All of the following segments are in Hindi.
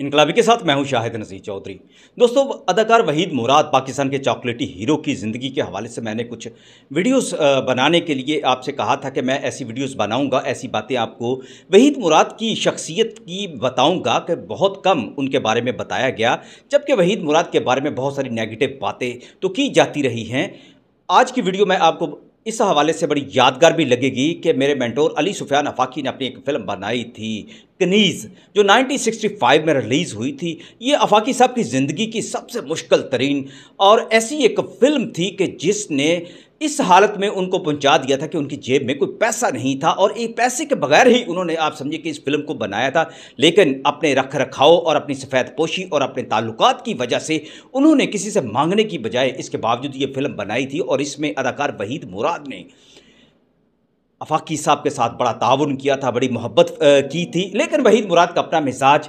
इनकलाबी के साथ मैं हूं शाहिद नज़ीर चौधरी दोस्तों अदाकार वहीद मुराद पाकिस्तान के चॉकलेटी हीरो की ज़िंदगी के हवाले से मैंने कुछ वीडियोस बनाने के लिए आपसे कहा था कि मैं ऐसी वीडियोस बनाऊंगा ऐसी बातें आपको वहीद मुराद की शख्सियत की बताऊंगा कि बहुत कम उनके बारे में बताया गया जबकि वहीद मुराद के बारे में बहुत सारी नेगेटिव बातें तो की जाती रही हैं आज की वीडियो में आपको इस हवाले से बड़ी यादगार भी लगेगी कि मेरे मेंटोर अली सुफियान अफाकी ने अपनी एक फ़िल्म बनाई थी कनीज़ जो 1965 में रिलीज़ हुई थी ये अफाकी साहब की ज़िंदगी की सबसे मुश्किल तरीन और ऐसी एक फ़िल्म थी कि जिसने इस हालत में उनको पहुंचा दिया था कि उनकी जेब में कोई पैसा नहीं था और ये पैसे के बगैर ही उन्होंने आप समझे कि इस फिल्म को बनाया था लेकिन अपने रख रखाव और अपनी सफ़ेद पोशी और अपने ताल्लुकात की वजह से उन्होंने किसी से मांगने की बजाय इसके बावजूद ये फिल्म बनाई थी और इसमें अदाकार वहीद मुराद ने अफाकी साहब के साथ बड़ा ताउन किया था बड़ी मोहब्बत की थी लेकिन वहीद मुराद का अपना मिजाज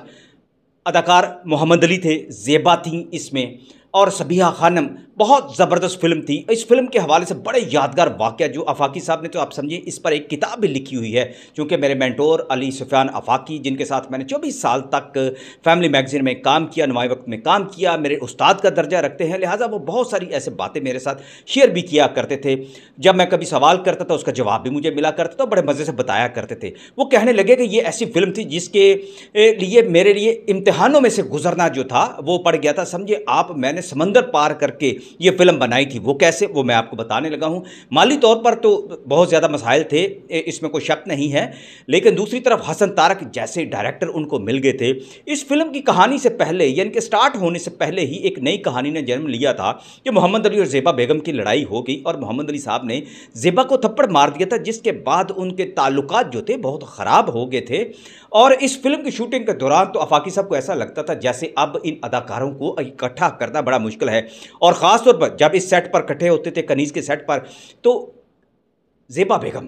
अदाकार मोहम्मद अली थे जेबा थी इसमें और सबिया खानम बहुत ज़बरदस्त फिल्म थी इस फिल्म के हवाले से बड़े यादगार वाक़ जो अफाकी साहब ने तो आप समझिए इस पर एक किताब भी लिखी हुई है क्योंकि मेरे मैंटोर अली सुफियान अफाकी जिनके साथ मैंने चौबीस साल तक फैमिली मैगजीन में काम किया नुमाई वक्त में काम किया मेरे उस्ताद का दर्जा रखते हैं लिहाजा वो बहुत सारी ऐसे बातें मेरे साथ शेयर भी किया करते थे जब मैं कभी सवाल करता था उसका जवाब भी मुझे मिला करता था बड़े मज़े से बताया करते थे वो कहने लगे कि ये ऐसी फिल्म थी जिसके लिए मेरे लिए इम्तहानों में से गुजरना जो था वो पड़ गया था समझिए आप मैंने समंदर पार करके ये फिल्म बनाई थी वो कैसे वो मैं आपको बताने लगा हूँ माली तौर पर तो बहुत ज़्यादा मसाइल थे इसमें कोई शक नहीं है लेकिन दूसरी तरफ हसन तारक जैसे डायरेक्टर उनको मिल गए थे इस फिल्म की कहानी से पहले यानी कि स्टार्ट होने से पहले ही एक नई कहानी ने जन्म लिया था कि मोहम्मद अली और जेबा बेगम की लड़ाई हो गई और मोहम्मद अली साहब ने जेबा को थप्पड़ मार दिया था जिसके बाद उनके ताल्लुक जो थे बहुत ख़राब हो गए थे और इस फिल्म की शूटिंग के दौरान तो अफाकी साहब को ऐसा लगता था जैसे अब इन अदाकारों को इकट्ठा करना बड़ा मुश्किल है और ख़ास ख़ासतौर पर जब इस सेट पर इकट्ठे होते थे कनीज़ के सेट पर तो जेबा बेगम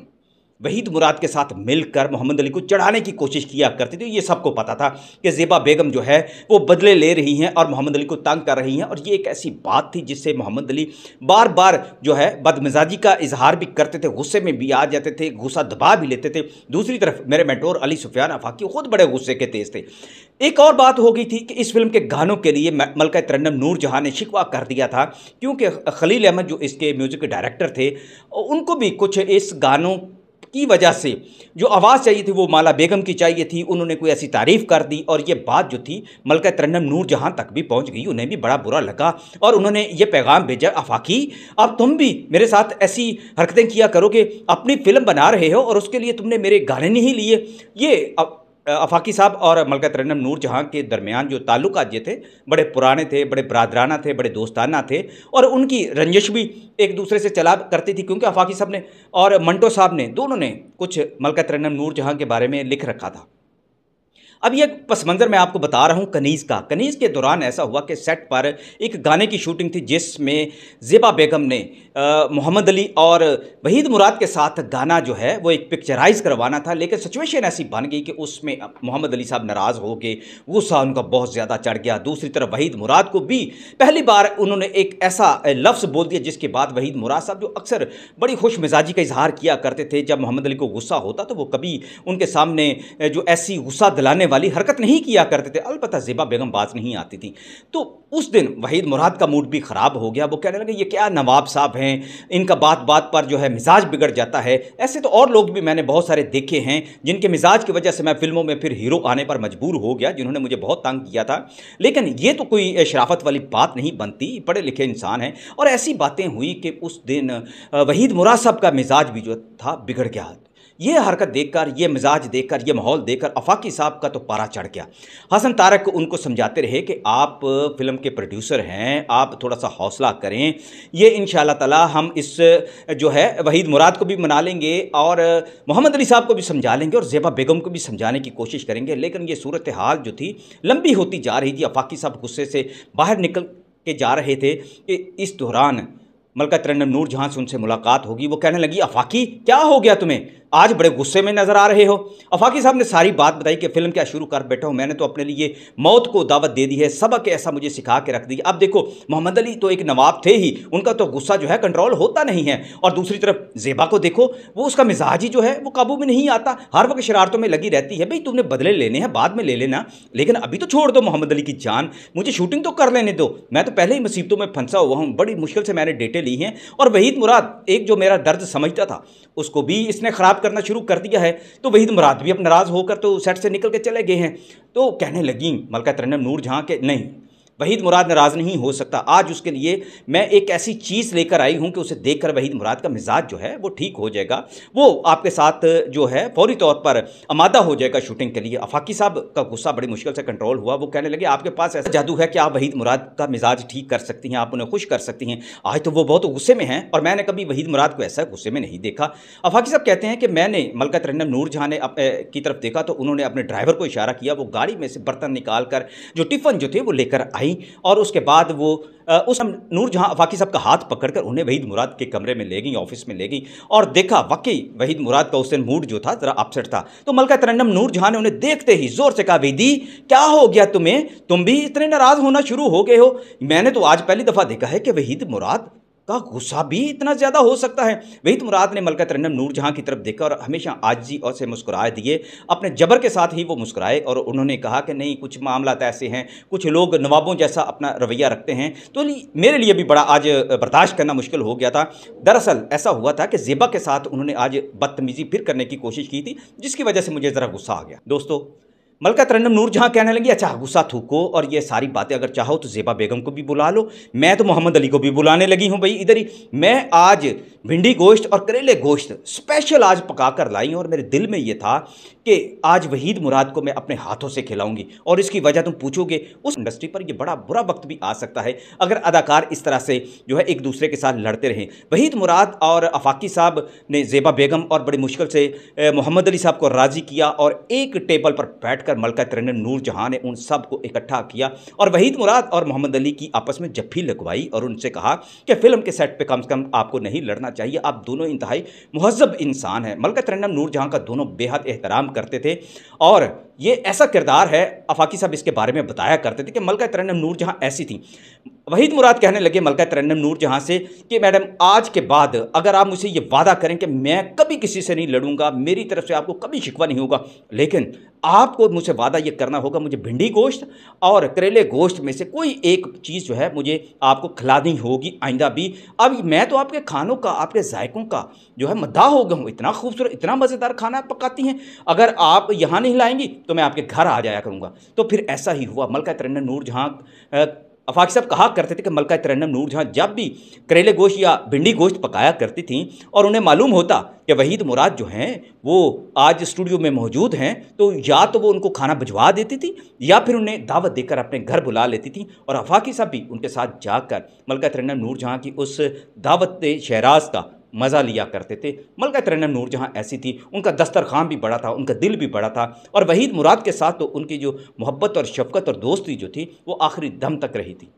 वहीद मुराद के साथ मिलकर मोहम्मद अली को चढ़ाने की कोशिश किया करते थे ये सबको पता था कि ज़ेबा बेगम जो है वो बदले ले रही हैं और मोहम्मद अली को तंग कर रही हैं और ये एक ऐसी बात थी जिससे मोहम्मद अली बार बार जो है बदमिजाजी का इजहार भी करते थे गुस्से में भी आ जाते थे गुस्सा दबा भी लेते थे दूसरी तरफ मेरे मेटोर अली सुफियान अफाकी खुद बड़े गुस्से के तेज़ थे एक और बात हो गई थी कि इस फिल्म के गानों के लिए मलका तरन्नम नूर जहाँ ने शिकवा कर दिया था क्योंकि खलील अहमद जो इसके म्यूज़िक डायरेक्टर थे उनको भी कुछ इस गानों की वजह से जो आवाज़ चाहिए थी वो माला बेगम की चाहिए थी उन्होंने कोई ऐसी तारीफ़ कर दी और ये बात जो थी मलका तरन्नम नूर जहाँ तक भी पहुँच गई उन्हें भी बड़ा बुरा लगा और उन्होंने ये पैगाम भेजा अफाकी अब तुम भी मेरे साथ ऐसी हरकतें किया करो कि अपनी फिल्म बना रहे हो और उसके लिए तुमने मेरे गाने नहीं लिए ये अब अफाकी साहब और मलका तरन्नम नूर जहाँ के दरमियान जो ताल्लुक ये थे बड़े पुराने थे बड़े बरदराना थे बड़े दोस्ताना थे और उनकी रंजिश भी एक दूसरे से चला करती थी क्योंकि अफाकी साहब ने और मंटो साहब ने दोनों ने कुछ मलका तरन्नम नूर जहाँ के बारे में लिख रखा था अब ये पस मंज़र मैं आपको बता रहा हूँ कनीज़ का कनीज़ के दौरान ऐसा हुआ कि सेट पर एक गाने की शूटिंग थी जिसमें ज़ेबा बेगम ने मोहम्मद अली और वहीद मुराद के साथ गाना जो है वो एक पिक्चराइज़ करवाना था लेकिन सिचुएशन ऐसी बन गई कि उसमें मोहम्मद अली साहब नाराज़ हो गए गुस्सा उनका बहुत ज़्यादा चढ़ गया दूसरी तरफ वहीद मुराद को भी पहली बार उन्होंने एक ऐसा लफ्ज़ बोल दिया जिसके बाद वहीद मुराद साहब जो अक्सर बड़ी खुश मिजाजी का इजहार किया करते थे जब मोहम्मद अली को गुस्सा होता तो वो कभी उनके सामने जो ऐसी गुस्सा दिलाने वाली हरकत नहीं किया करते थे अलबत् ज़ेबा बेगम बाज नहीं आती थी तो उस दिन वहीद मुराद का मूड भी ख़राब हो गया वो कहने लगे ये क्या नवाब साहब हैं इनका बात बात पर जो है मिजाज बिगड़ जाता है ऐसे तो और लोग भी मैंने बहुत सारे देखे हैं जिनके मिजाज की वजह से मैं फिल्मों में फिर हीरो आने पर मजबूर हो गया जिन्होंने मुझे बहुत तंग किया था लेकिन ये तो कोई शराफत वाली बात नहीं बनती पढ़े लिखे इंसान हैं और ऐसी बातें हुई कि उस दिन वहीद मुराद साहब का मिजाज भी जो था बिगड़ गया ये हरकत देखकर ये मिजाज देखकर ये माहौल देखकर अफाकी साहब का तो पारा चढ़ गया हसन तारक उनको समझाते रहे कि आप फिल्म के प्रोड्यूसर हैं आप थोड़ा सा हौसला करें ये इन ताला हम इस जो है वहीद मुराद को भी मना लेंगे और मोहम्मद अली साहब को भी समझा लेंगे और जेबा बेगम को भी समझाने की कोशिश करेंगे लेकिन ये सूरत हाल जो थी लंबी होती जा रही थी अफाकी साहब गुस्से से बाहर निकल के जा रहे थे कि इस दौरान मलका तरन्नम नूर जहाँ से उनसे मुलाकात होगी वो कहने लगी अफाकी क्या हो गया तुम्हें आज बड़े गुस्से में नज़र आ रहे हो अफाकी साहब ने सारी बात बताई कि फिल्म क्या शुरू कर बैठा हूँ मैंने तो अपने लिए मौत को दावत दे दी है सबक ऐसा मुझे सिखा के रख दिया अब देखो मोहम्मद अली तो एक नवाब थे ही उनका तो गुस्सा जो है कंट्रोल होता नहीं है और दूसरी तरफ जेबा को देखो वो उसका मिजाज ही जो है वो काबू में नहीं आता हर वक्त शरारतों में लगी रहती है भाई तुमने बदले लेने हैं बाद में ले लेना लेकिन अभी तो छोड़ दो मोहम्मद अली की जान मुझे शूटिंग तो कर लेने दो मैं तो पहले ही मुसीबतों में फंसा हुआ हूँ बड़ी मुश्किल से मैंने डेटे ली हैं और वहीद मुराद एक जो मेरा दर्द समझता था उसको भी इसने ख़राब करना शुरू कर दिया है तो वहीद मुराद भी अब नाराज़ होकर तो सेट से निकल के चले गए हैं तो कहने लगी मलका तरन नूर जहाँ के नहीं वहीद मुराद नाराज़ नहीं हो सकता आज उसके लिए मैं एक ऐसी चीज़ लेकर आई हूँ कि उसे देख कर वहीद मुराद का मिजाज जो है वो ठीक हो जाएगा वो आपके साथ जो है फौरी तौर पर आमादा हो जाएगा शूटिंग के लिए अफाकी साहब का गुस्सा बड़ी मुश्किल से कंट्रोल हुआ वो कहने लगे आपके पास ऐसा जादू है कि आप वहीद मुराद का मिजाज ठीक कर सकती हैं आप उन्हें खुश कर सकती हैं आज तो वो बहुत गुस्से में हैं और मैंने कभी वहीद मुराद को ऐसा गुस्से में नहीं देखा अफाकी साहब कहते हैं कि मैंने मलका तरन्नम नूर जहाँ ने की तरफ देखा तो उन्होंने अपने ड्राइवर को इशारा किया वो गाड़ी में से बर्तन निकाल कर जो टिफ़न जो थे वो लेकर आई गई और उसके बाद वो उस नूर जहाँ वाकई साहब का हाथ पकड़कर उन्हें वहीद मुराद के कमरे में ले गई ऑफिस में ले गई और देखा वाकई वहीद मुराद का उस दिन मूड जो था ज़रा अपसेट था तो मलका तरन्नम नूर जहाँ ने उन्हें देखते ही ज़ोर से कहा वेदी क्या हो गया तुम्हें तुम भी इतने नाराज़ होना शुरू हो गए हो मैंने तो आज पहली दफ़ा देखा है कि वहीद मुराद का गुस्सा भी इतना ज़्यादा हो सकता है वही तो मुराद ने मलका तरन्नम नूर की तरफ देखा और हमेशा आजी और से मुस्कुराए दिए अपने जबर के साथ ही वो मुस्कुराए और उन्होंने कहा कि नहीं कुछ मामला ऐसे हैं कुछ लोग नवाबों जैसा अपना रवैया रखते हैं तो मेरे लिए भी बड़ा आज बर्दाश्त करना मुश्किल हो गया था दरअसल ऐसा हुआ था कि जेबा के साथ उन्होंने आज बदतमीज़ी फिर करने की कोशिश की थी जिसकी वजह से मुझे ज़रा गुस्सा आ गया दोस्तों मलका तरन्नम नूर जहाँ कहने लगी अच्छा गुस्सा थूको और ये सारी बातें अगर चाहो तो जेबा बेगम को भी बुला लो मैं तो मोहम्मद अली को भी बुलाने लगी हूँ भाई इधर ही मैं आज भिंडी गोश्त और करेले गोश्त स्पेशल आज पका कर लाई हूँ और मेरे दिल में ये था कि आज वहीद मुराद को मैं अपने हाथों से खिलाऊंगी और इसकी वजह तुम पूछोगे उस इंडस्ट्री पर यह बड़ा बुरा वक्त भी आ सकता है अगर अदाकार इस तरह से जो है एक दूसरे के साथ लड़ते रहें वहीद मुराद और अफाकी साहब ने जेबा बेगम और बड़ी मुश्किल से मोहम्मद अली साहब को राज़ी किया और एक टेबल पर बैठ बैठकर मलका तरन नूर जहाँ ने उन सबको इकट्ठा किया और वहीद मुराद और मोहम्मद अली की आपस में जफ्फी लगवाई और उनसे कहा कि फिल्म के सेट पर कम से कम आपको नहीं लड़ना चाहिए आप दोनों इंतहाई महजब इंसान हैं मलका तरन्नम नूर जहाँ का दोनों बेहद एहतराम करते थे और ये ऐसा किरदार है अफाकी साहब इसके बारे में बताया करते थे कि मलका तरन्नम नूर जहाँ ऐसी थी वहीद मुराद कहने लगे मलका तरन्नम नूर जहाँ से कि मैडम आज के बाद अगर आप मुझे ये वादा करें कि मैं कभी किसी से नहीं लड़ूंगा मेरी तरफ से आपको कभी शिकवा नहीं होगा लेकिन आपको मुझे वादा ये करना होगा मुझे भिंडी गोश्त और करेले गोश्त में से कोई एक चीज़ जो है मुझे आपको खिलानी होगी आइंदा भी अब मैं तो आपके खानों का आपके जायकों का जो है मद्दा हो गया हूँ इतना खूबसूरत इतना मज़ेदार खाना आप पकाती हैं अगर आप यहाँ नहीं लाएंगी तो मैं आपके घर आ जाया करूँगा तो फिर ऐसा ही हुआ मलका तरन्न नूर जहाँ अफाक साहब कहा करते थे कि मलका तरन्नम नूर जहाँ जब भी करेले गोश्त या भिंडी गोश्त पकाया करती थी और उन्हें मालूम होता कि वहीद मुराद जो हैं वो आज स्टूडियो में मौजूद हैं तो या तो वो उनको खाना भिजवा देती थी या फिर उन्हें दावत देकर अपने घर बुला लेती थी और अफाकी साहब भी उनके साथ जाकर मलका तरन्नम नूर जहाँ की उस दावत शहराज का मज़ा लिया करते थे मलका तरनम नूर जहाँ ऐसी थी उनका दस्तरखान भी बड़ा था उनका दिल भी बड़ा था और वहीद मुराद के साथ तो उनकी जो मोहब्बत और शफकत और दोस्ती जो थी वो आखिरी दम तक रही थी